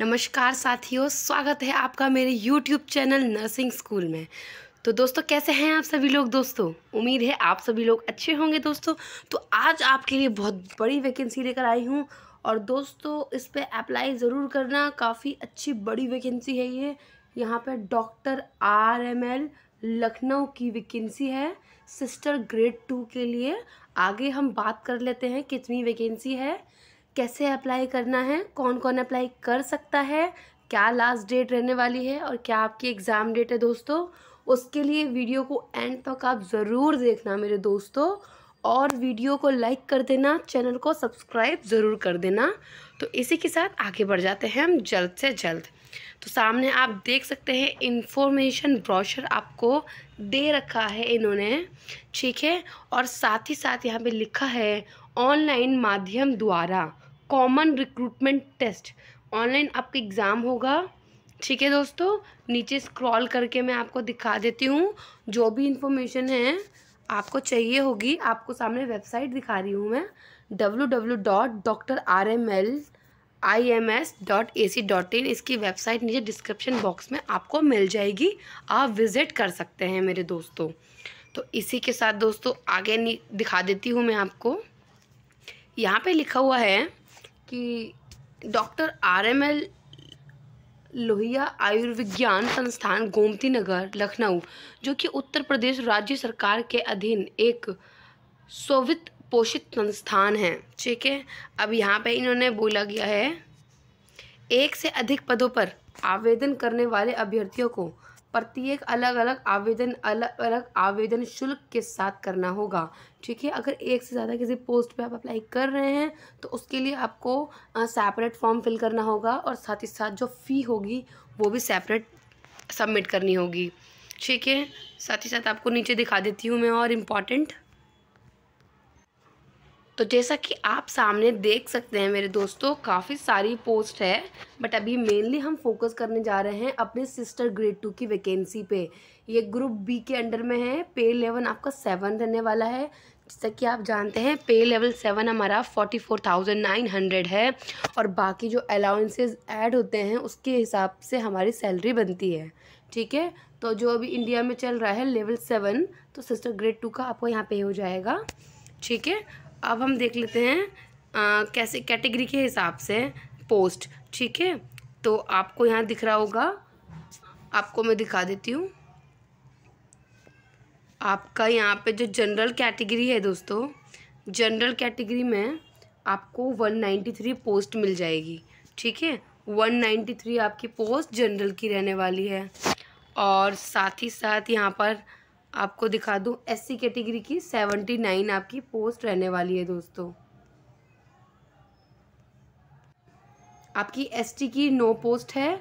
नमस्कार साथियों स्वागत है आपका मेरे यूट्यूब चैनल नर्सिंग स्कूल में तो दोस्तों कैसे हैं आप सभी लोग दोस्तों उम्मीद है आप सभी लोग अच्छे होंगे दोस्तों तो आज आपके लिए बहुत बड़ी वैकेंसी लेकर आई हूँ और दोस्तों इस पर अप्लाई ज़रूर करना काफ़ी अच्छी बड़ी वैकेंसी है ये यहाँ पर doctor R M L Lucknow की वैकेंसी है सिस्टर ग्रेड टू के लिए आगे हम बात कर लेते हैं कितनी वैकेंसी है कैसे अप्लाई करना है कौन कौन अप्लाई कर सकता है क्या लास्ट डेट रहने वाली है और क्या आपकी एग्ज़ाम डेट है दोस्तों उसके लिए वीडियो को एंड तक आप ज़रूर देखना मेरे दोस्तों और वीडियो को लाइक कर देना चैनल को सब्सक्राइब ज़रूर कर देना तो इसी के साथ आगे बढ़ जाते हैं हम जल्द से जल्द तो सामने आप देख सकते हैं इन्फॉर्मेशन ब्रॉशर आपको दे रखा है इन्होंने ठीक है और साथ ही साथ यहाँ पे लिखा है ऑनलाइन माध्यम द्वारा कॉमन रिक्रूटमेंट टेस्ट ऑनलाइन आपका एग्ज़ाम होगा ठीक है दोस्तों नीचे स्क्रॉल करके मैं आपको दिखा देती हूँ जो भी इंफॉर्मेशन है आपको चाहिए होगी आपको सामने वेबसाइट दिखा रही हूँ मैं W W dot doctor R M L I M S dot A C dot in इसकी वेबसाइट नीचे डिस्क्रिप्शन बॉक्स में आपको मिल जाएगी आप विज़िट कर सकते हैं मेरे दोस्तों तो इसी के साथ दोस्तों आगे दिखा देती हूँ मैं आपको यहाँ पे लिखा हुआ है कि doctor R M L Lohia आयुर्विज्ञान संस्थान गोमती नगर लखनऊ जो कि उत्तर प्रदेश राज्य सरकार के अधीन एक सोवित पोषित संस्थान है ठीक है अब यहाँ पे इन्होंने बोला गया है एक से अधिक पदों पर आवेदन करने वाले अभ्यर्थियों को प्रत्येक अलग अलग आवेदन अलग अलग आवेदन शुल्क के साथ करना होगा ठीक है अगर एक से ज़्यादा किसी पोस्ट पे आप अप्लाई कर रहे हैं तो उसके लिए आपको सेपरेट फॉर्म फिल करना होगा और साथ ही साथ जो फ़ी होगी वो भी सेपरेट सबमिट करनी होगी ठीक है साथ ही साथ आपको नीचे दिखा देती हूँ मैं और इम्पॉर्टेंट तो जैसा कि आप सामने देख सकते हैं मेरे दोस्तों काफ़ी सारी पोस्ट है बट अभी मेनली हम फोकस करने जा रहे हैं अपने सिस्टर ग्रेड टू की वैकेंसी पे ये ग्रुप बी के अंडर में है पे लेवल आपका सेवन रहने वाला है जैसा कि आप जानते हैं पे लेवल सेवन हमारा forty four thousand nine hundred है और बाकी जो अलाउंसेज ऐड होते हैं उसके हिसाब से हमारी सैलरी बनती है ठीक है तो जो अभी इंडिया में चल रहा है लेवल सेवन तो सिस्टर ग्रेड टू का आपको यहाँ पे हो जाएगा ठीक है अब हम देख लेते हैं आ, कैसे कैटेगरी के हिसाब से पोस्ट ठीक है तो आपको यहाँ दिख रहा होगा आपको मैं दिखा देती हूँ आपका यहाँ पे जो जनरल कैटेगरी है दोस्तों जनरल कैटेगरी में आपको 193 पोस्ट मिल जाएगी ठीक है 193 आपकी पोस्ट जनरल की रहने वाली है और साथ ही साथ यहाँ पर आपको दिखा एस सी कैटेगरी की सेवेंटी नाइन आपकी पोस्ट रहने वाली है दोस्तों आपकी टी की नौ पोस्ट है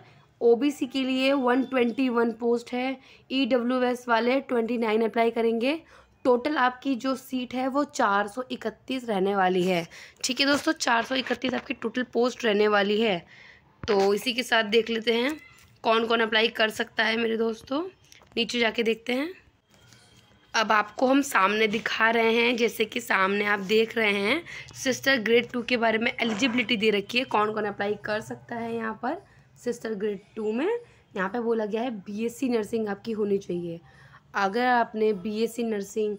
ओबीसी के लिए वन ट्वेंटी वन पोस्ट है एस e वाले ट्वेंटी नाइन अप्लाई करेंगे टोटल आपकी जो सीट है वो चार सौ इकतीस रहने वाली है ठीक है दोस्तों चार सौ इकतीस आपकी टोटल पोस्ट रहने वाली है तो इसी के साथ देख लेते हैं कौन कौन अप्लाई कर सकता है मेरे दोस्तों नीचे जाके देखते हैं अब आपको हम सामने दिखा रहे हैं जैसे कि सामने आप देख रहे हैं सिस्टर ग्रेड टू के बारे में एलिजिबिलिटी दे रखी है कौन कौन अप्लाई कर सकता है यहाँ पर सिस्टर ग्रेड टू में यहाँ पे बोला गया है बीएससी नर्सिंग आपकी होनी चाहिए अगर आपने BSc nursing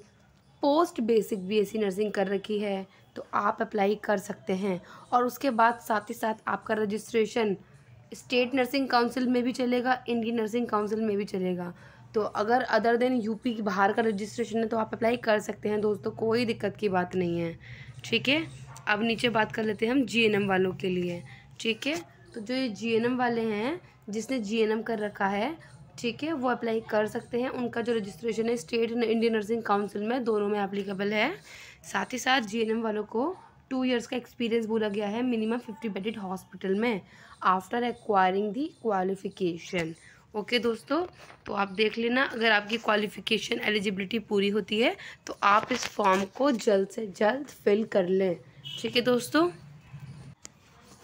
post basic BSc nursing कर रखी है तो आप अप्लाई कर सकते हैं और उसके बाद साथ ही साथ आपका रजिस्ट्रेशन स्टेट नर्सिंग काउंसिल में भी चलेगा इंडियन नर्सिंग काउंसिल में भी चलेगा तो अगर अदर देन यूपी की बाहर का रजिस्ट्रेशन है तो आप अप्लाई कर सकते हैं दोस्तों कोई दिक्कत की बात नहीं है ठीक है अब नीचे बात कर लेते हैं हम जी वालों के लिए ठीक है तो जो ये जी वाले हैं जिसने जी कर रखा है ठीक है वो अप्लाई कर सकते हैं उनका जो रजिस्ट्रेशन है स्टेट इंडियन नर्सिंग काउंसिल में दोनों में अप्लीकेबल है साथ ही साथ जी वालों को टू इयर्स का एक्सपीरियंस बोला गया है मिनिमम फिफ्टी बेडेड हॉस्पिटल में after acquiring the qualification okay दोस्तों तो आप देख लेना अगर आपकी क्वालिफ़िकेशन एलिजिबिलिटी पूरी होती है तो आप इस फॉर्म को जल्द से जल्द फिल कर लें ठीक है दोस्तों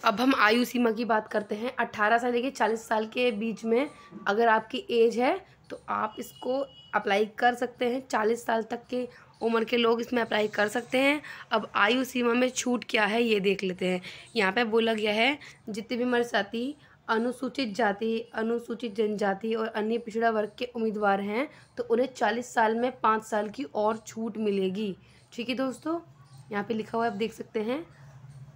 अब हम आयु सीमा की बात करते हैं 18 से लेके 40 साल के बीच में अगर आपकी एज है तो आप इसको अप्लाई कर सकते हैं 40 साल तक के उम्र के लोग इसमें अप्लाई कर सकते हैं अब आयु सीमा में छूट क्या है ये देख लेते हैं यहाँ पे बोला गया है जितनी भी हमारे साथी अनुसूचित जाति अनुसूचित जनजाति और अन्य पिछड़ा वर्ग के उम्मीदवार हैं तो उन्हें चालीस साल में पाँच साल की और छूट मिलेगी ठीक है दोस्तों यहाँ पे लिखा हुआ है आप देख सकते हैं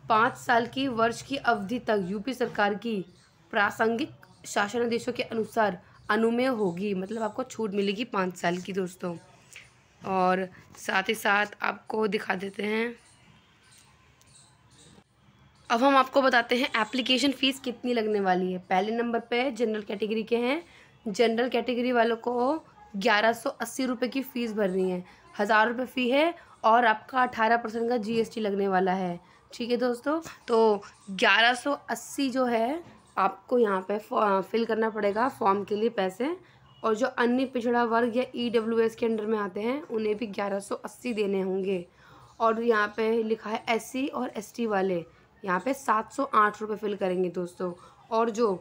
पाँच साल की वर्ष की अवधि तक यूपी सरकार की प्रासंगिक शासनादेशों के अनुसार अनुमेय होगी मतलब आपको छूट मिलेगी पाँच साल की दोस्तों और साथ ही साथ आपको दिखा देते हैं अब हम आपको बताते हैं एप्लीकेशन फ़ीस कितनी लगने वाली है पहले नंबर पे जनरल कैटेगरी के हैं जनरल कैटेगरी वालों को ग्यारह सौ अस्सी रुपये की फ़ीस भरनी है हज़ार रुपये फ़ी है और आपका अठारह परसेंट का जीएसटी लगने वाला है ठीक है दोस्तों तो ग्यारह सौ अस्सी जो है आपको यहाँ पे फिल करना पड़ेगा फॉर्म के लिए पैसे और जो अन्य पिछड़ा वर्ग या ई e के अंडर में आते हैं उन्हें भी ग्यारह सौ अस्सी देने होंगे और यहाँ पर लिखा है एस और एस वाले यहाँ पे सात सौ आठ रुपये फिल करेंगे दोस्तों और जो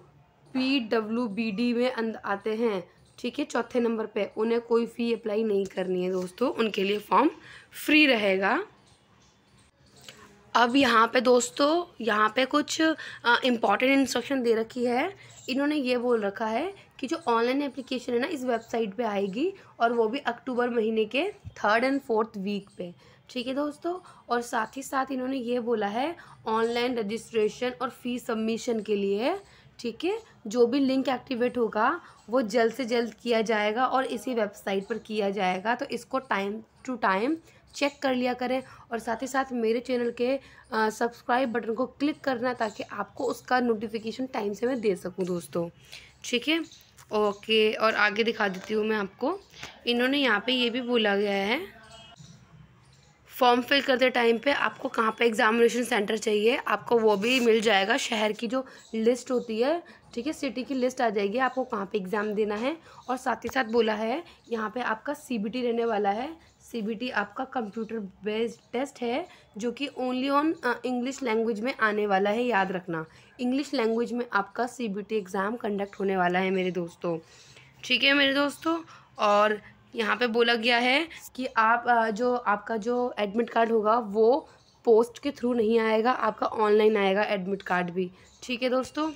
पी डब्ल्यू बी डी में अंद आते हैं ठीक है चौथे नंबर पे उन्हें कोई फ़ी अप्लाई नहीं करनी है दोस्तों उनके लिए फॉर्म फ्री रहेगा अब यहाँ पे दोस्तों यहाँ पे कुछ इम्पॉर्टेंट इंस्ट्रक्शन दे रखी है इन्होंने ये बोल रखा है कि जो ऑनलाइन एप्लीकेशन है ना इस वेबसाइट पे आएगी और वो भी अक्टूबर महीने के थर्ड एंड फोर्थ वीक पे ठीक है दोस्तों और साथ ही साथ इन्होंने ये बोला है ऑनलाइन रजिस्ट्रेशन और फी सबमिशन के लिए ठीक है जो भी लिंक एक्टिवेट होगा वो जल्द से जल्द किया जाएगा और इसी वेबसाइट पर किया जाएगा तो इसको टाइम टू टाइम चेक कर लिया करें और साथ ही साथ मेरे चैनल के सब्सक्राइब बटन को क्लिक करना ताकि आपको उसका नोटिफिकेशन टाइम से मैं दे सकूं दोस्तों ठीक है ओके और आगे दिखा देती हूँ मैं आपको इन्होंने यहाँ पे ये भी बोला गया है फॉर्म फिल करते टाइम पे आपको कहाँ पे एग्जामिनेशन सेंटर चाहिए आपको वो भी मिल जाएगा शहर की जो लिस्ट होती है ठीक है सिटी की लिस्ट आ जाएगी आपको कहाँ पे एग्ज़ाम देना है और साथ ही साथ बोला है यहाँ पे आपका सीबीटी रहने वाला है सीबीटी आपका कंप्यूटर बेस्ड टेस्ट है जो कि ओनली ऑन इंग्लिश लैंग्वेज में आने वाला है याद रखना इंग्लिश लैंग्वेज में आपका सी एग्ज़ाम कंडक्ट होने वाला है मेरे दोस्तों ठीक है मेरे दोस्तों और यहाँ पे बोला गया है कि आप जो आपका जो एडमिट कार्ड होगा वो पोस्ट के थ्रू नहीं आएगा आपका ऑनलाइन आएगा एडमिट कार्ड भी ठीक है दोस्तों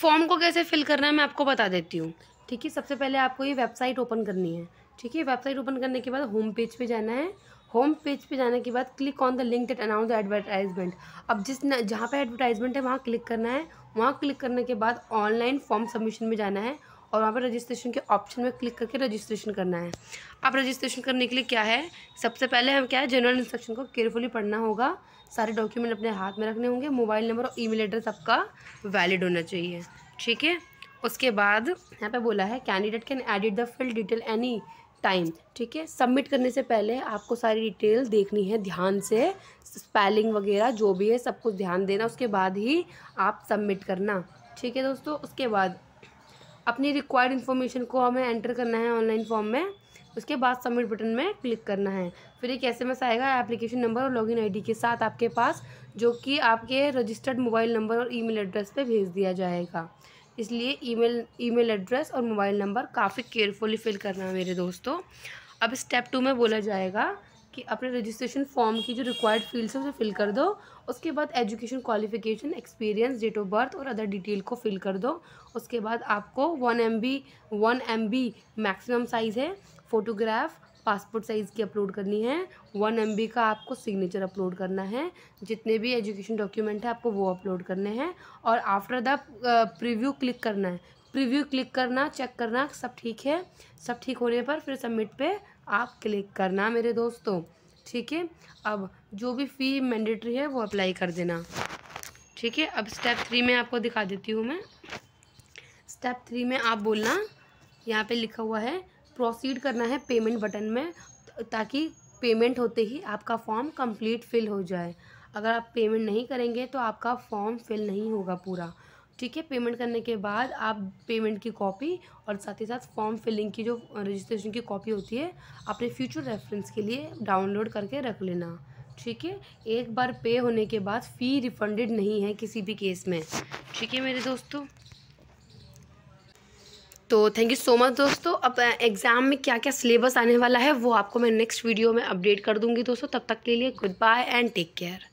फॉर्म को कैसे फिल करना है मैं आपको बता देती हूँ ठीक है सबसे पहले आपको ये वेबसाइट ओपन करनी है ठीक है वेबसाइट ओपन करने के बाद होम पेज पे जाना है होम पेज पे जाने के बाद click on the link that announce the advertisement अब जिस जहाँ पर एडवर्टाइजमेंट है वहाँ क्लिक करना है वहाँ क्लिक करने के बाद ऑनलाइन फॉर्म सबमिशन में जाना है और वहाँ पर रजिस्ट्रेशन के ऑप्शन में क्लिक करके रजिस्ट्रेशन करना है आप रजिस्ट्रेशन करने के लिए क्या है सबसे पहले हम क्या है जनरल इंस्ट्रक्शन को केयरफुली पढ़ना होगा सारे डॉक्यूमेंट अपने हाथ में रखने होंगे मोबाइल नंबर और ईमेल एड्रेस आपका वैलिड होना चाहिए ठीक है उसके बाद यहाँ पे बोला है candidate can edit the fill detail any time ठीक है सबमिट करने से पहले आपको सारी डिटेल देखनी है ध्यान से स्पेलिंग वगैरह जो भी है सब कुछ ध्यान देना उसके बाद ही आप सबमिट करना ठीक है दोस्तों उसके बाद अपनी रिक्वायर्ड इन्फॉर्मेशन को हमें एंटर करना है ऑनलाइन फॉर्म में उसके बाद सबमिट बटन में क्लिक करना है फिर एक एस एम एस आएगा एप्लीकेशन नंबर और लॉगिन आईडी के साथ आपके पास जो कि आपके रजिस्टर्ड मोबाइल नंबर और ईमेल एड्रेस पे भेज दिया जाएगा इसलिए ईमेल ईमेल एड्रेस और मोबाइल नंबर काफ़ी केयरफुली फिल करना है मेरे दोस्तों अब स्टेप टू में बोला जाएगा कि अपने रजिस्ट्रेशन फॉर्म की जो रिक्वायर्ड फील्ड्स है उसे फ़िल कर दो उसके बाद education qualification experience date of birth और अदर डिटेल को फिल कर दो उसके बाद आपको one M one MB M size मैक्सिमम साइज़ है फ़ोटोग्राफ पासपोर्ट साइज़ की अपलोड करनी है वन एम बी का आपको सिग्नेचर अपलोड करना है जितने भी एजुकेशन डॉक्यूमेंट है आपको वो अपलोड करने हैं और आफ्टर द प्रिव्यू क्लिक करना है प्रीव्यू क्लिक करना चेक करना सब ठीक है सब ठीक होने पर फिर सबमिट पे आप क्लिक करना मेरे दोस्तों ठीक है अब जो भी फ़ी मैंडेटरी है वो अप्लाई कर देना ठीक है अब स्टेप थ्री में आपको दिखा देती हूँ मैं स्टेप थ्री में आप बोलना यहाँ पे लिखा हुआ है प्रोसीड करना है पेमेंट बटन में ताकि पेमेंट होते ही आपका फॉर्म कंप्लीट फिल हो जाए अगर आप पेमेंट नहीं करेंगे तो आपका फॉर्म फिल नहीं होगा पूरा ठीक है पेमेंट करने के बाद आप पेमेंट की कॉपी और साथ ही साथ फॉर्म फिलिंग की जो रजिस्ट्रेशन की कॉपी होती है अपने फ्यूचर रेफरेंस के लिए डाउनलोड करके रख लेना ठीक है एक बार पे होने के बाद फ़ी रिफंडेड नहीं है किसी भी केस में ठीक है मेरे दोस्तों तो थैंक यू सो मच दोस्तों अब एग्ज़ाम में क्या क्या सिलेबस आने वाला है वो आपको मैं नेक्स्ट वीडियो में अपडेट कर दूंगी दोस्तों तब तक के लिए good bye and take care